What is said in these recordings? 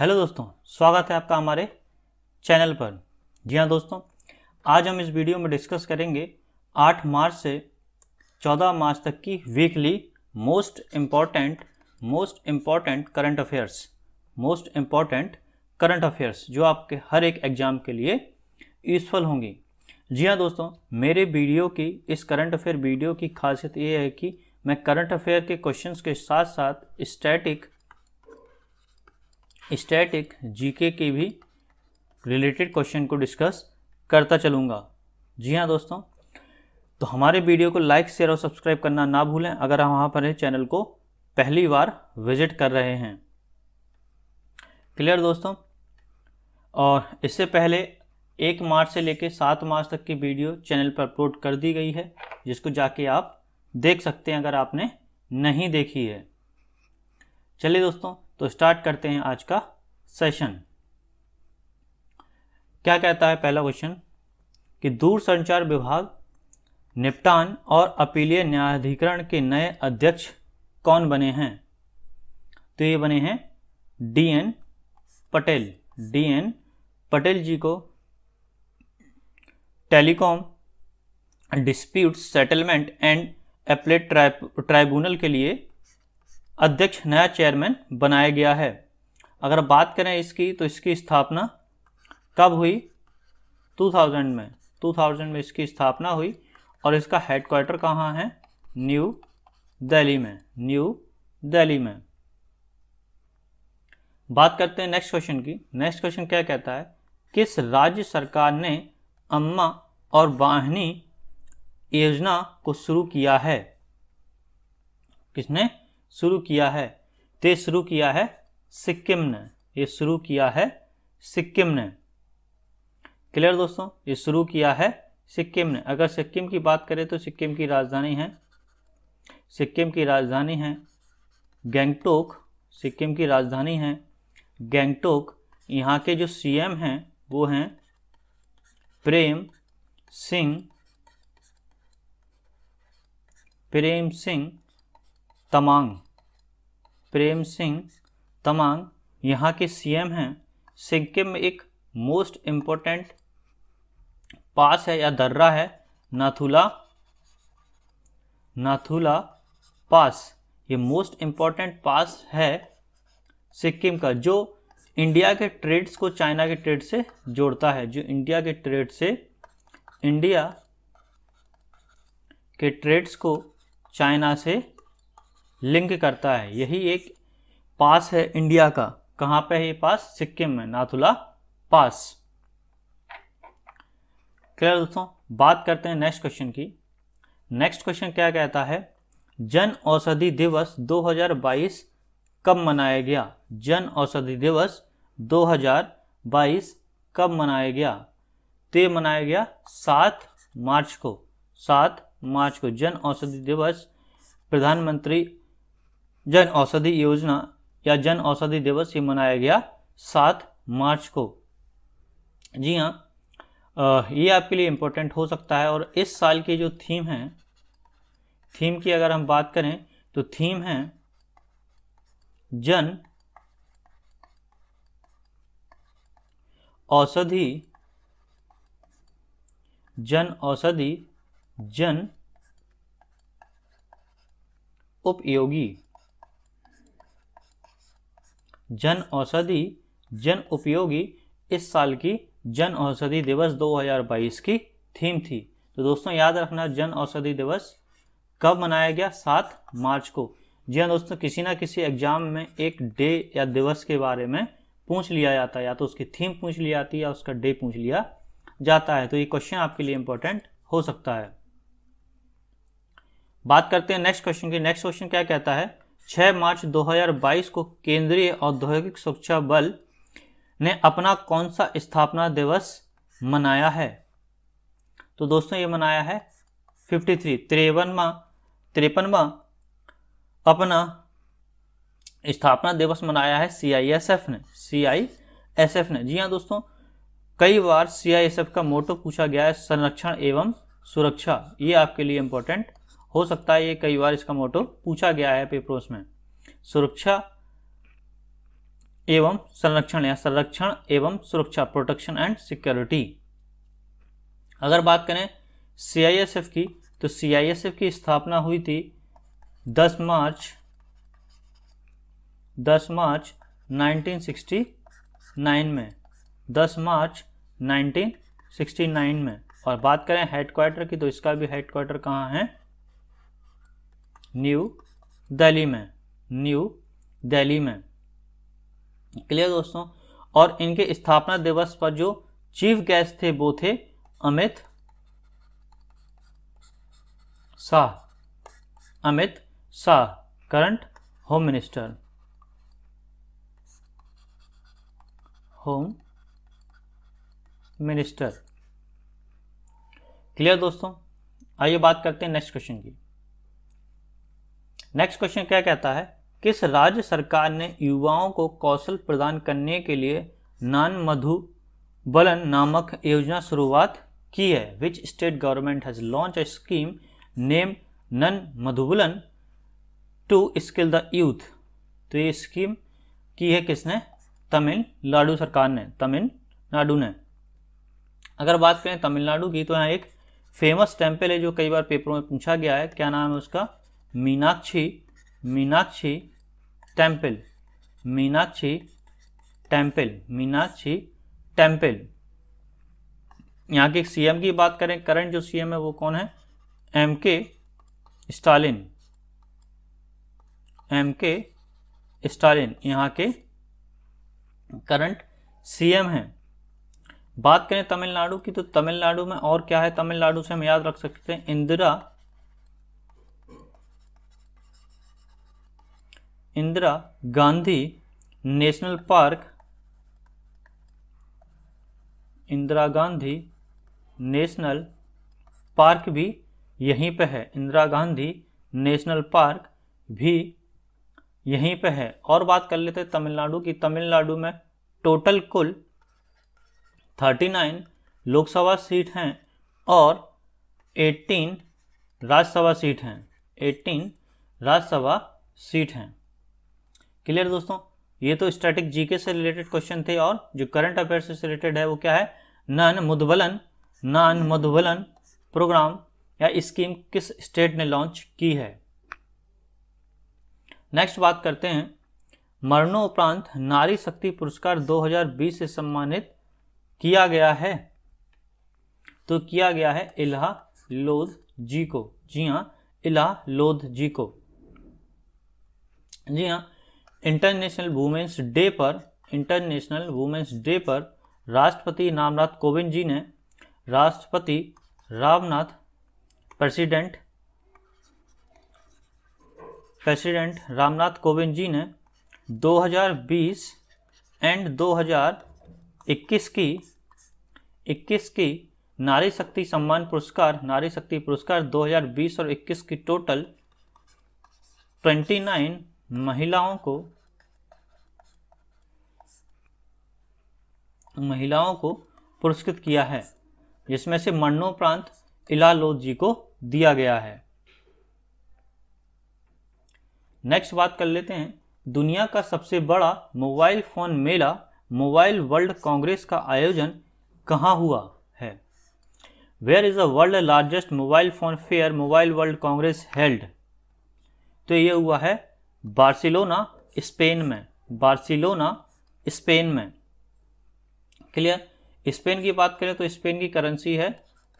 hello दोस्तों स्वागत है आपका हमारे चैनल पर जी हाँ दोस्तों आज हम इस वीडियो में डिस्कस करेंगे 8 मार्च से 14 मार्च तक की weekly most important most important current affairs most important current affairs जो आपके हर एक एग्जाम के लिए यूजफुल होंगी जी हाँ दोस्तों मेरे वीडियो की इस करंट अफेयर वीडियो की खासियत ये है कि मैं करंट अफेयर के क्वेश्चंस के साथ साथ स्टैटिक स्टैटिक जीके के भी रिलेटेड क्वेश्चन को डिस्कस करता चलूँगा जी हाँ दोस्तों तो हमारे वीडियो को लाइक शेयर और सब्सक्राइब करना ना भूलें अगर हम वहाँ पर चैनल को पहली बार विजिट कर रहे हैं क्लियर दोस्तों और इससे पहले एक मार्च से लेकर सात मार्च तक की वीडियो चैनल पर अपलोड कर दी गई है जिसको जाके आप देख सकते हैं अगर आपने नहीं देखी है चलिए दोस्तों तो स्टार्ट करते हैं आज का सेशन क्या कहता है पहला क्वेश्चन कि दूर संचार विभाग निपटान और अपीलीय न्यायाधिकरण के नए अध्यक्ष कौन बने हैं तो ये बने हैं D N Patel D N Patel ji को telecom dispute settlement and appellate tribunal के लिए अध्यक्ष नया चेयरमैन बनाया गया है अगर बात करें इसकी तो इसकी स्थापना कब हुई 2000 में 2000 में इसकी स्थापना हुई और इसका हेडक्वार्टर कहाँ है न्यू दिल्ली में न्यू दिल्ली में बात करते हैं नेक्स्ट क्वेश्चन की नेक्स्ट क्वेश्चन क्या कहता है किस राज्य सरकार ने अम्मा और वाहनी योजना को शुरू किया है किसने शुरू किया है ते शुरू किया है सिक्किम ने ये शुरू किया है सिक्किम ने क्लियर दोस्तों ये शुरू किया है सिक्किम ने अगर सिक्किम की बात करें तो सिक्किम की राजधानी है सिक्किम की राजधानी है गैंगटोक सिक्किम की राजधानी है गैंगटोक यहाँ के जो सीएम हैं वो हैं प्रेम सिंह प्रेम सिंह तमांग प्रेम सिंह तमांग यहाँ के सीएम हैं सिक्किम में एक मोस्ट इम्पोर्टेंट पास है या दर्रा है नाथुला नाथुला पास ये मोस्ट इम्पोर्टेंट पास है सिक्किम का जो इंडिया के ट्रेड्स को चाइना के ट्रेड से जोड़ता है जो इंडिया के ट्रेड से इंडिया के ट्रेड्स को चाइना से लिंक करता है यही एक पास है इंडिया का कहाँ पे है ये पास सिक्किम में नाथुला पास क्लियर दोस्तों बात करते हैं नेक्स्ट क्वेश्चन की नेक्स्ट क्वेश्चन क्या कहता है जन औषधि दिवस 2022 कब मनाया गया जन औषधि दिवस 2022 कब मनाया गया तो मनाया गया 7 मार्च को 7 मार्च को जन औषधि दिवस प्रधानमंत्री जन औषधि योजना या जन औषधि दिवस ये मनाया गया सात मार्च को जी हाँ ये आपके लिए इम्पोर्टेंट हो सकता है और इस साल की जो थीम है थीम की अगर हम बात करें तो थीम है जन औषधि जन औषधि जन उपयोगी जन औषधि जन उपयोगी इस साल की जन औषधि दिवस 2022 की थीम थी तो दोस्तों याद रखना जन औषधि दिवस कब मनाया गया सात मार्च को जी हाँ दोस्तों किसी ना किसी एग्जाम में एक डे या दिवस के बारे में पूछ लिया जाता है या तो उसकी थीम पूछ ली जाती है या उसका डे पूछ लिया जाता है तो ये क्वेश्चन आपके लिए इंपॉर्टेंट हो सकता है बात करते हैं नेक्स्ट क्वेश्चन की नेक्स्ट क्वेश्चन क्या कहता है 6 मार्च 2022 को केंद्रीय औद्योगिक सुरक्षा बल ने अपना कौन सा स्थापना दिवस मनाया है तो दोस्तों ये मनाया है 53 थ्री तिरवनवा तिरपनवा अपना स्थापना दिवस मनाया है सीआईएसएफ ने सीआईएसएफ ने जी हाँ दोस्तों कई बार सीआईएसएफ का मोटो पूछा गया है संरक्षण एवं सुरक्षा ये आपके लिए इंपॉर्टेंट हो सकता है ये कई बार इसका मोटो पूछा गया है पेपरों में सुरक्षा एवं संरक्षण या संरक्षण एवं सुरक्षा प्रोटेक्शन एंड सिक्योरिटी अगर बात करें सीआईएसएफ की तो सीआईएसएफ की स्थापना हुई थी 10 मार्च 10 मार्च 1969 में 10 मार्च 1969 में और बात करें हेडक्वार्टर की तो इसका भी हेडक्वार्टर कहाँ है न्यू दिल्ली में न्यू दिल्ली में क्लियर दोस्तों और इनके स्थापना दिवस पर जो चीफ गेस्ट थे वो थे Amit Shah Amit Shah current home minister home minister clear दोस्तों आइए बात करते हैं नेक्स्ट क्वेश्चन की नेक्स्ट क्वेश्चन क्या कहता है किस राज्य सरकार ने युवाओं को कौशल प्रदान करने के लिए नान मधुबलन नामक योजना शुरुआत की है which state government has launch a scheme name Naan Mudhalvan to skill the youth तो ये स्कीम की है किसने तमिलनाडु सरकार ने तमिलनाडु ने अगर बात करें तमिलनाडु की तो यहाँ एक फेमस टेम्पल है जो कई बार पेपरों में पूछा गया है क्या नाम है उसका Meenakshi Meenakshi temple Meenakshi temple Meenakshi temple यहाँ के सीएम की बात करें करंट जो सीएम है वो कौन है एम के स्टालिन एम के स्टालिन यहाँ के करंट सीएम है बात करें तमिलनाडु की तो तमिलनाडु में और क्या है तमिलनाडु से हम याद रख सकते हैं Indira Indira Gandhi national park Indira Gandhi national park भी यहीं पे है इंदिरा गांधी नेशनल पार्क भी यहीं पे है और बात कर लेते हैं तमिलनाडु की तमिलनाडु में टोटल कुल 39 लोकसभा सीट हैं और 18 राज्यसभा सीट हैं 18 राज्यसभा सीट हैं क्लियर दोस्तों ये तो स्टैटिक जीके से रिलेटेड क्वेश्चन थे और जो करंट अफेयर से रिलेटेड है वो क्या है नन मुदबलन नन मधुबलन प्रोग्राम या स्कीम किस स्टेट ने लॉन्च की है नेक्स्ट बात करते हैं मरणोपरांत नारी शक्ति पुरस्कार 2020 से सम्मानित किया गया है तो किया गया है इलाह लोध जी को जी हाँ इलाह लोध जी को जी हाँ इंटरनेशनल वुमेंस डे पर इंटरनेशनल वुमेंस डे पर राष्ट्रपति रामनाथ कोविंद जी ने राष्ट्रपति रामनाथ प्रेसिडेंट प्रेसिडेंट रामनाथ कोविंद जी ने 2020 एंड 2021 की 21 की नारी शक्ति सम्मान पुरस्कार नारी शक्ति पुरस्कार 2020 और 21 की टोटल 29 महिलाओं को महिलाओं को पुरस्कृत किया है जिसमें से मरणोपरांत इलालोद जी को दिया गया है नेक्स्ट बात कर लेते हैं दुनिया का सबसे बड़ा मोबाइल फोन मेला मोबाइल वर्ल्ड कांग्रेस का आयोजन कहाँ हुआ है where is the world largest mobile phone fair mobile world congress held तो ये हुआ है बार्सिलोना स्पेन में बार्सिलोना स्पेन में क्लियर स्पेन की बात करें तो स्पेन की करेंसी है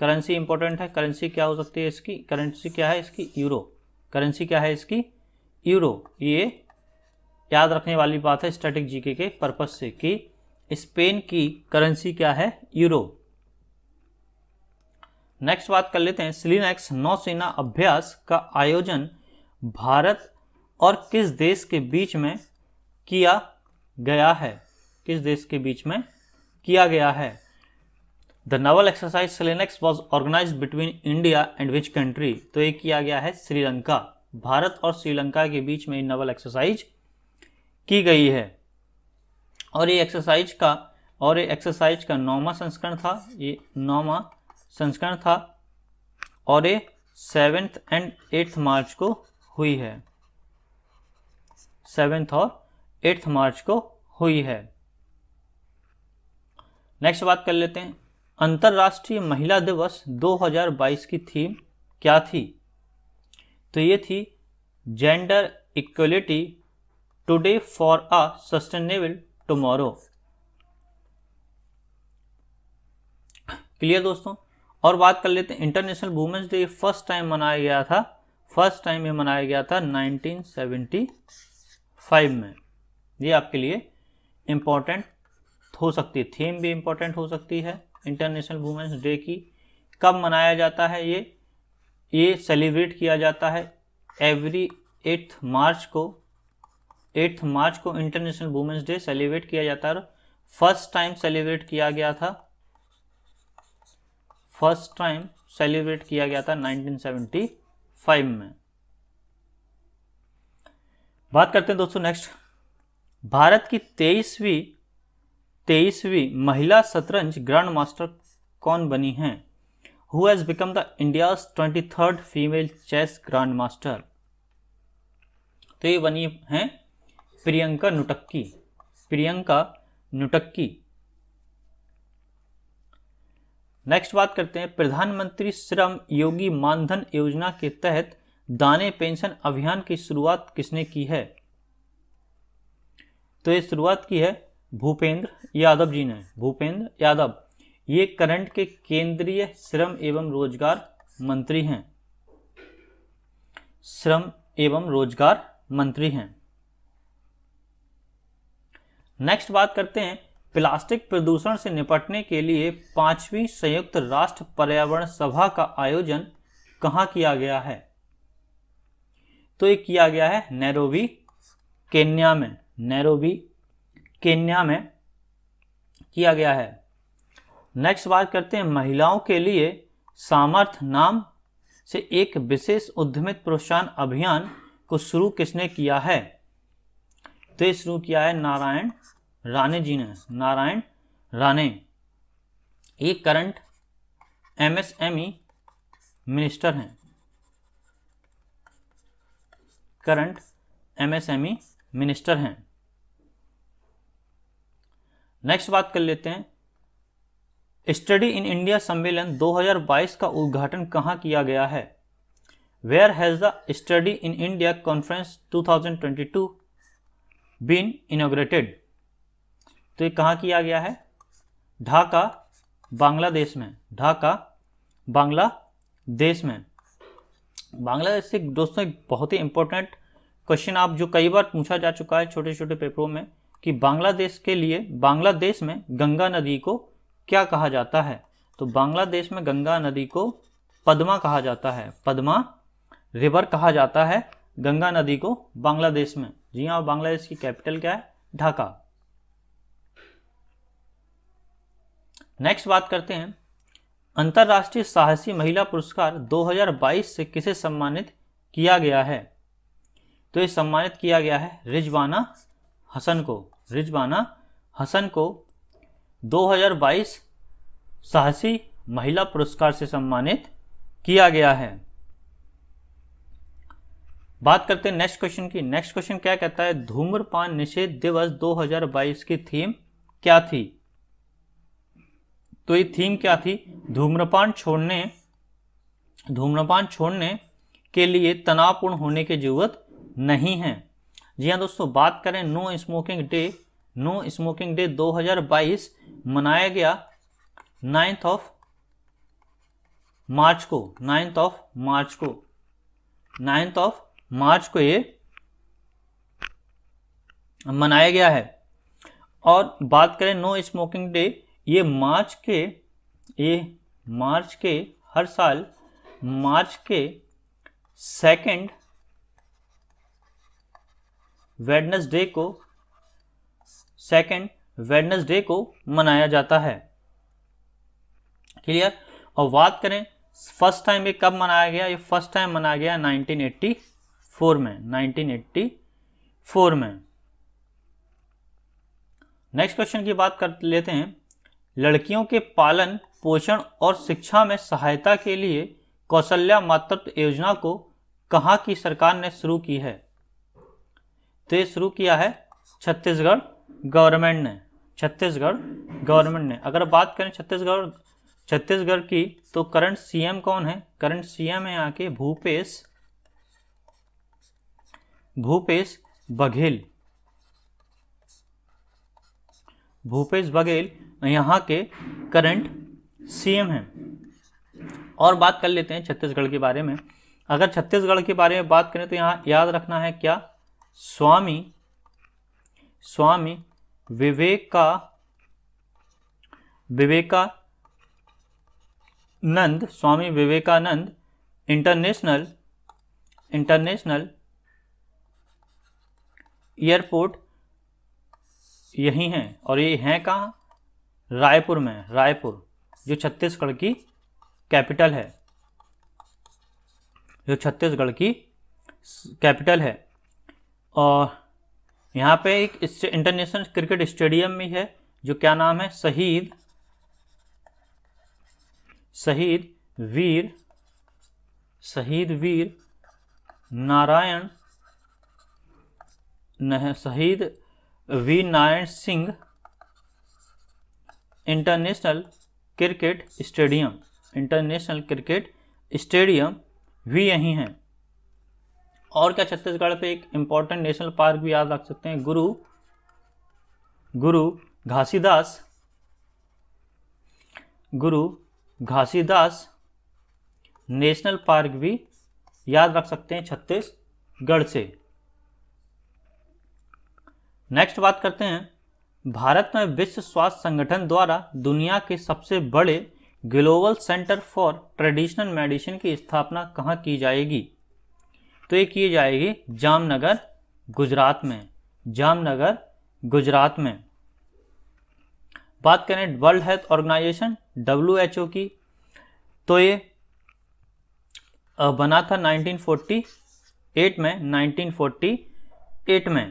करेंसी इंपॉर्टेंट है करेंसी क्या हो सकती है इसकी करेंसी क्या है इसकी यूरो करेंसी क्या है इसकी यूरो ये याद रखने वाली बात है स्टैटिक जीके के पर्पज से कि स्पेन की करेंसी क्या है यूरो नेक्स्ट बात कर लेते हैं सिलीनेक्स नौसेना अभ्यास का आयोजन भारत और किस देश के बीच में किया गया है किस देश के बीच में किया गया है the naval exercise SLINEX was organise between India and which country तो ये किया गया है श्रीलंका भारत और श्रीलंका के बीच में नवल एक्सरसाइज की गई है और ये एक्सरसाइज का और ये एक्सरसाइज का नौवा संस्करण था ये नौवा संस्करण था और ये सेवेंथ एंड एट्थ मार्च को हुई है सेवेंथ और एट्थ मार्च को हुई है नेक्स्ट बात कर लेते हैं अंतर्राष्ट्रीय महिला दिवस 2022 की थीम क्या थी तो ये थी gender equality today for a sustainable tomorrow clear दोस्तों और बात कर लेते हैं international women's day first time मनाया गया था फर्स्ट टाइम ये मनाया गया था फाइव में ये आपके लिए इम्पॉर्टेंट हो सकती है थीम भी इम्पोर्टेंट हो सकती है इंटरनेशनल वुमेंस डे की कब मनाया जाता है ये ये सेलिब्रेट किया जाता है एवरी एट्थ मार्च को एट्थ मार्च को इंटरनेशनल वुमेंस डे सेलिब्रेट किया जाता है फर्स्ट टाइम सेलिब्रेट किया गया था फर्स्ट टाइम सेलिब्रेट किया गया था 1975 में बात करते हैं दोस्तों नेक्स्ट भारत की तेईसवीं तेईसवीं महिला शतरंज ग्रैंड मास्टर कौन बनी हैं who has become the India twenty third female chess grand master तो ये बनी हैं प्रियंका नुटक्की प्रियंका नुटक्की नेक्स्ट बात करते हैं प्रधानमंत्री श्रम योगी मानधन योजना के तहत दाने पेंशन अभियान की शुरुआत किसने की है तो ये शुरुआत की है भूपेंद्र यादव जी ने भूपेंद्र यादव ये करंट के केंद्रीय श्रम एवं रोजगार मंत्री हैं श्रम एवं रोजगार मंत्री हैं नेक्स्ट बात करते हैं प्लास्टिक प्रदूषण से निपटने के लिए पांचवी संयुक्त राष्ट्र पर्यावरण सभा का आयोजन कहां किया गया है तो ये किया गया है नैरोबी केन्या में नैरोबी केन्या में किया गया है नेक्स्ट बात करते हैं महिलाओं के लिए सामर्थ नाम से एक विशेष उद्यमित प्रोत्साहन अभियान को शुरू किसने किया है तो ये शुरू किया है नारायण राणे जी ने नारायण राणे ये करंट एमएसएमई मिनिस्टर हैं करंट एमएसएमई e मिनिस्टर हैं नेक्स्ट बात कर लेते हैं स्टडी इन इंडिया सम्मेलन 2022 का उद्घाटन कहाँ किया गया है where has the study in India conference 2022 been inaugurated तो ये कहाँ किया गया है ढाका बांग्लादेश में ढाका बांग्लादेश में बांग्लादेश से दोस्तों एक बहुत ही इंपॉर्टेंट क्वेश्चन आप जो कई बार पूछा जा चुका है छोटे छोटे पेपरों में कि बांग्लादेश के लिए बांग्लादेश में गंगा नदी को क्या कहा जाता है तो बांग्लादेश में गंगा नदी को पद्मा कहा जाता है पद्मा रिवर कहा जाता है गंगा नदी को बांग्लादेश में जी हाँ बांग्लादेश की कैपिटल क्या है ढाका नेक्स्ट बात करते हैं अंतर्राष्ट्रीय साहसी महिला पुरस्कार 2022 से किसे सम्मानित किया गया है तो ये सम्मानित किया गया है रिजवाना हसन को रिजवाना हसन को 2022 साहसी महिला पुरस्कार से सम्मानित किया गया है बात करते हैं नेक्स्ट क्वेश्चन की नेक्स्ट क्वेश्चन क्या कहता है धूम्रपान निषेध दिवस 2022 की थीम क्या थी तो ये थीम क्या थी धूम्रपान छोड़ने धूम्रपान छोड़ने के लिए तनावपूर्ण होने की जरूरत नहीं है जी हाँ दोस्तों बात करें no smoking day no smoking day 2022 मनाया गया नाइन्थ ऑफ मार्च को नाइन्थ ऑफ मार्च को नाइन्थ ऑफ मार्च को ये मनाया गया है और बात करें नो स्मोकिंग डे ये मार्च के ये मार्च के हर साल मार्च के सेकंड वेडनसडे को सेकंड वेडनसडे को मनाया जाता है क्लियर और बात करें फर्स्ट टाइम ये कब मनाया गया ये फर्स्ट टाइम मनाया गया 1984 में 1984 में नेक्स्ट क्वेश्चन की बात कर लेते हैं लड़कियों के पालन पोषण और शिक्षा में सहायता के लिए कौशल्या मातृत्व योजना को कहाँ की सरकार ने शुरू की है तो ये शुरू किया है छत्तीसगढ़ गवर्नमेंट ने छत्तीसगढ़ गवर्नमेंट ने अगर बात करें छत्तीसगढ़ छत्तीसगढ़ की तो करंट सीएम कौन है करंट सीएम है यहाँ के भूपेश भूपेश बघेल भूपेश बघेल यहाँ के करंट सीएम हैं और बात कर लेते हैं छत्तीसगढ़ के बारे में अगर छत्तीसगढ़ के बारे में बात करें तो यहाँ याद रखना है क्या Swami Swami Viveka Vivekananda Swami Vivekananda international international airport यही हैं और ये हैं कहाँ रायपुर में रायपुर जो छत्तीसगढ़ की कैपिटल है जो छत्तीसगढ़ की कैपिटल है और यहाँ पे एक इंटरनेशनल क्रिकेट स्टेडियम भी है जो क्या नाम है शहीद शहीद वीर शहीद Veer Narayan Shaheed Veer Narayan Singh international cricket stadium international cricket stadium भी यहीं हैं और क्या छत्तीसगढ़ पे एक इम्पॉर्टेंट नेशनल पार्क भी याद रख सकते हैं गुरु गुरु घासीदास गुरु घासीदास नेशनल पार्क भी याद रख सकते हैं छत्तीसगढ़ से नेक्स्ट बात करते हैं भारत में विश्व स्वास्थ्य संगठन द्वारा दुनिया के सबसे बड़े global centre for traditional medicine की स्थापना कहाँ की जाएगी तो ये की जाएगी जामनगर गुजरात में जामनगर गुजरात में बात करें वर्ल्ड हेल्थ ऑर्गेनाइजेशन डब्ल्यू की तो ये बना था 1948 में 1948 में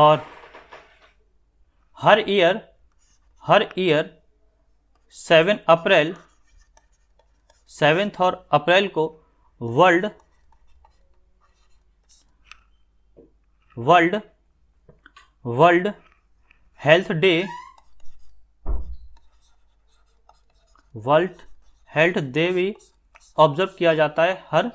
और हर ईयर हर ईयर 7 अप्रैल सेवेंथ और अप्रैल को world world world health day world health day भी ऑब्जर्व किया जाता है हर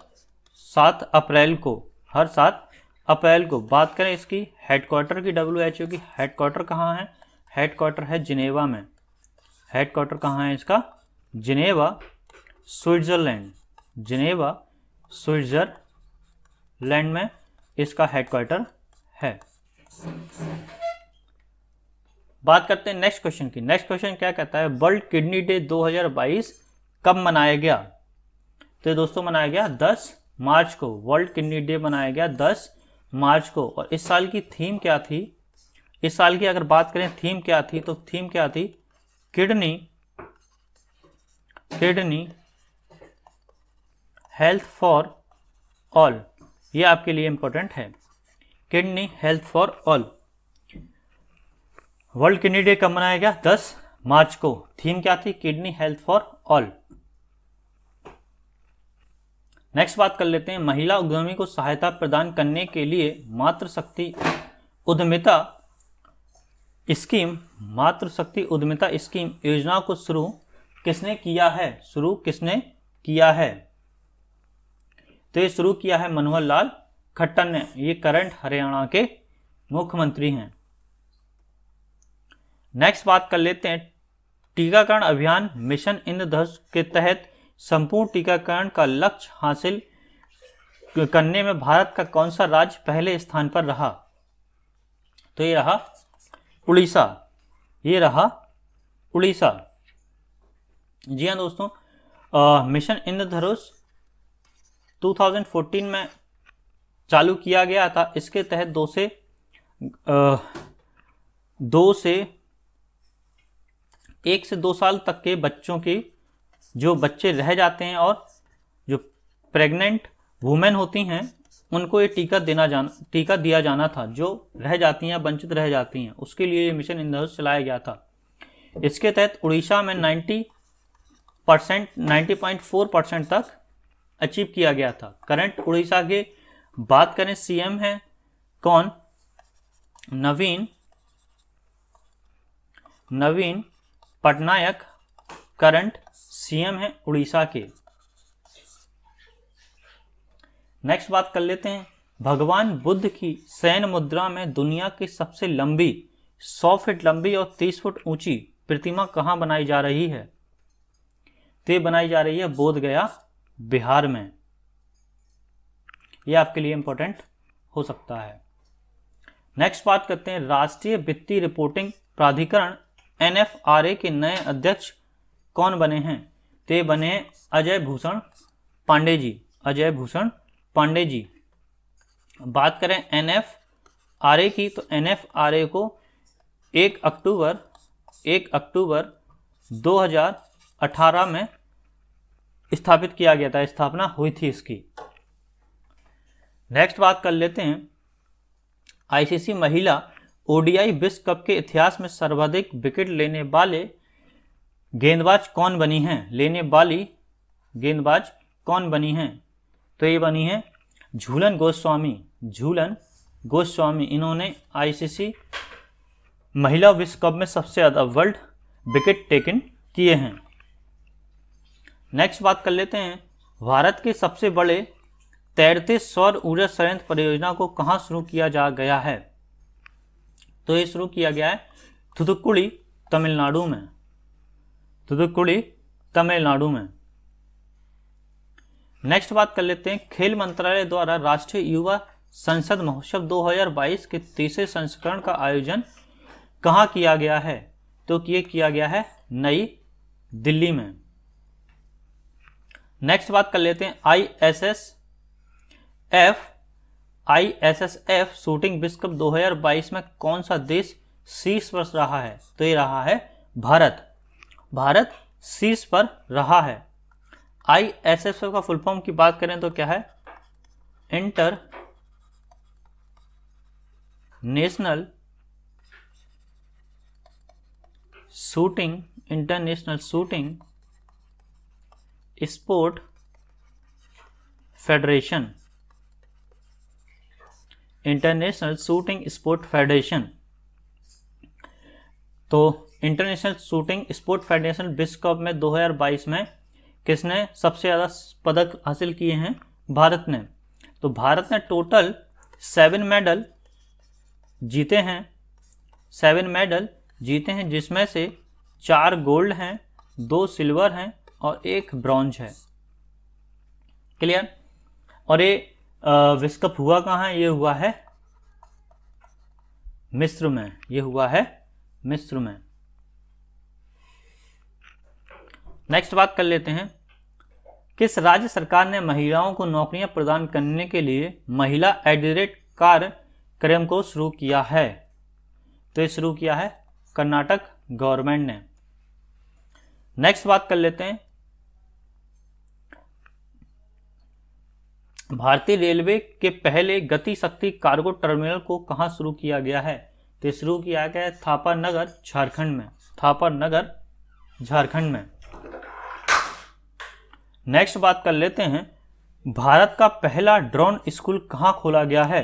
सात अप्रैल को हर सात अप्रैल को बात करें इसकी हेडक्वार्टर की डब्ल्यू एच ओ की हेडक्वार्टर कहाँ है हेडक्वार्टर है जिनेवा में हेडक्वार्टर कहाँ है इसका जिनेवा स्विट्ज़रलैंड जिनेवा स्विट्ज़रलैंड में इसका हेडक्वार्टर है बात करते हैं नेक्स्ट क्वेश्चन की नेक्स्ट क्वेश्चन क्या कहता है वर्ल्ड किडनी डे 2022 कब मनाया गया तो दोस्तों मनाया गया 10 मार्च को वर्ल्ड किडनी डे मनाया गया 10 मार्च को और इस साल की थीम क्या थी इस साल की अगर बात करें थीम क्या थी तो थीम क्या थी kidney kidney health for all ये आपके लिए इंपॉर्टेंट है kidney health for all world kidney day कब मनाया गया 10 मार्च को थीम क्या थी kidney health for all next बात कर लेते हैं महिला उद्यमी को सहायता प्रदान करने के लिए मातृशक्ति उद्यमिता स्कीम मातृशक्ति उद्यमिता स्कीम योजना को शुरू किसने किया है शुरू किसने किया है तो ये शुरू किया है मनोहर लाल खट्टन ने ये करंट हरियाणा के मुख्यमंत्री हैं नेक्स्ट बात कर लेते हैं टीकाकरण अभियान मिशन इंद्रधनुष के तहत संपूर्ण टीकाकरण का लक्ष्य हासिल करने में भारत का कौन सा राज्य पहले स्थान पर रहा तो ये रहा उड़ीसा ये रहा उड़ीसा जी हाँ दोस्तों आ, मिशन इंद्रधनुष 2014 में चालू किया गया था इसके तहत दो से आ, दो से एक से दो साल तक के बच्चों की जो बच्चे रह जाते हैं और जो प्रेग्नेंट वुमेन होती हैं उनको ये टीका देना जाना टीका दिया जाना था जो रह जाती हैं वंचित रह जाती हैं उसके लिए ये मिशन इंद्रधनुष चलाया गया था इसके तहत उड़ीसा में 90 percent ninety point four percent तक अचीव किया गया था करंट उड़ीसा के बात करें सीएम है कौन नवीन नवीन पटनायक करंट सीएम है उड़ीसा के नेक्स्ट बात कर लेते हैं भगवान बुद्ध की सैन मुद्रा में दुनिया की सबसे लंबी 100 फीट लंबी और 30 फुट ऊंची प्रतिमा कहां बनाई जा रही है तो बनाई जा रही है बोध गया बिहार में ये आपके लिए इंपॉर्टेंट हो सकता है नेक्स्ट बात करते हैं राष्ट्रीय वित्तीय रिपोर्टिंग प्राधिकरण एन के नए अध्यक्ष कौन बने हैं ते तो बने अजय भूषण पांडे जी अजय भूषण पांडे जी बात करें एन की तो एन को 1 अक्टूबर 1 अक्टूबर 2018 में स्थापित किया गया था स्थापना हुई थी इसकी नेक्स्ट बात कर लेते हैं आईसीसी महिला ओडीआई विश्व कप के इतिहास में सर्वाधिक विकेट लेने वाले गेंदबाज कौन बनी हैं लेने वाली गेंदबाज कौन बनी हैं तो ये बनी है झूलन गोस्वामी झूलन गोस्वामी इन्होंने आईसीसी महिला विश्व कप में सबसे ज़्यादा वर्ल्ड विकेट टेकन किए हैं नेक्स्ट बात कर लेते हैं भारत के सबसे बड़े तैरते सौर ऊर्जा संयंत्र परियोजना को कहाँ शुरू किया जा गया है तो ये शुरू किया गया है थुदुकुड़ी तमिलनाडु में थुदुकुड़ी तमिलनाडु में नेक्स्ट बात कर लेते हैं खेल मंत्रालय द्वारा राष्ट्रीय युवा संसद महोत्सव 2022 के तीसरे संस्करण का आयोजन कहाँ किया गया है तो ये किया गया है नई दिल्ली में नेक्स्ट बात कर लेते हैं ISS F I S S F shooting विश्व कप 2022 में कौन सा देश शीर्ष पर रहा है तो ये रहा है भारत भारत शीर्ष पर रहा है आई एस एस एफ का फुल फॉर्म की बात करें तो क्या है इंटर नेशनल shooting international shooting sport federation international shooting sport federation तो इंटरनेशनल शूटिंग स्पोर्ट फेडरेशन विश्व कप में 2022 में किसने सबसे ज़्यादा पदक हासिल किए हैं भारत ने तो भारत ने टोटल सेवन मेडल जीते हैं सेवन मेडल जीते हैं जिसमें से चार गोल्ड हैं दो सिल्वर हैं और एक ब्रॉन्ज है क्लियर और ये विश्व कप हुआ कहाँ ये हुआ है मिस्र में ये हुआ है मिस्र में नेक्स्ट बात कर लेते हैं किस राज्य सरकार ने महिलाओं को नौकरियां प्रदान करने के लिए महिला एट द रेट कार्य क्रम को शुरू किया है तो ये शुरू किया है कर्नाटक गवर्नमेंट ने नेक्स्ट बात कर लेते हैं भारतीय रेलवे के पहले गति शक्ति कार्गो टर्मिनल को कहाँ शुरू किया गया है तो शुरू किया गया है थापा नगर झारखंड में थापा नगर झारखंड में नेक्स्ट बात कर लेते हैं भारत का पहला ड्रोन स्कूल कहाँ खोला गया है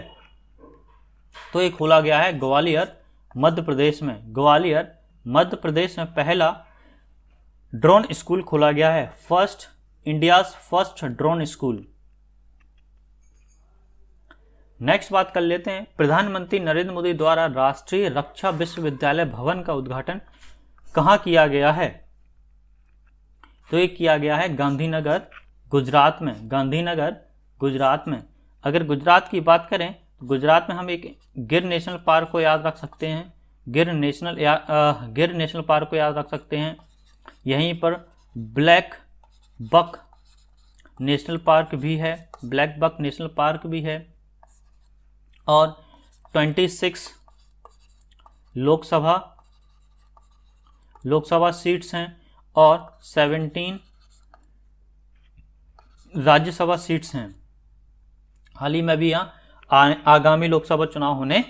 तो ये खोला गया है ग्वालियर मध्य प्रदेश में ग्वालियर मध्य प्रदेश में पहला ड्रोन स्कूल खोला गया है first India's first drone school next बात कर लेते हैं प्रधानमंत्री नरेंद्र मोदी द्वारा राष्ट्रीय रक्षा विश्वविद्यालय भवन का उद्घाटन कहाँ किया गया है तो ये किया गया है गांधीनगर गुजरात में गांधीनगर गुजरात में अगर गुजरात की बात करें तो गुजरात में हम एक गिर नेशनल पार्क को याद रख सकते हैं गिर नेशनल या गिर नेशनल पार्क को याद रख सकते हैं यहीं पर ब्लैक बक नेशनल पार्क भी है ब्लैक बक नेशनल पार्क भी है और 26 लोकसभा लोकसभा सीट्स हैं और 17 राज्यसभा सीट्स हैं हाल ही में भी यहाँ आगामी लोकसभा चुनाव होने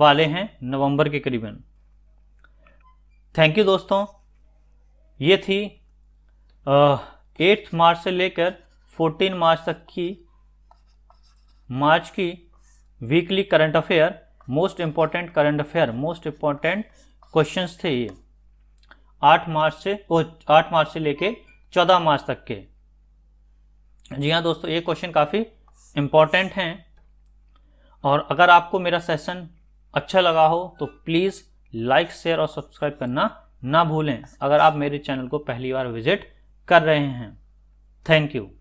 वाले हैं नवंबर के करीबन थैंक यू दोस्तों ये थी एट्थ मार्च से लेकर 14 मार्च तक की मार्च की weekly current affair most important current affair most important question थे ये आठ मार्च से ओ आठ मार्च से लेके चौदह मार्च तक के जी हाँ दोस्तों ये क्वेश्चन काफ़ी इम्पॉर्टेंट हैं और अगर आपको मेरा सेशन अच्छा लगा हो तो प्लीज़ लाइक शेयर और सब्सक्राइब करना ना भूलें अगर आप मेरे चैनल को पहली बार विजिट कर रहे हैं थैंक यू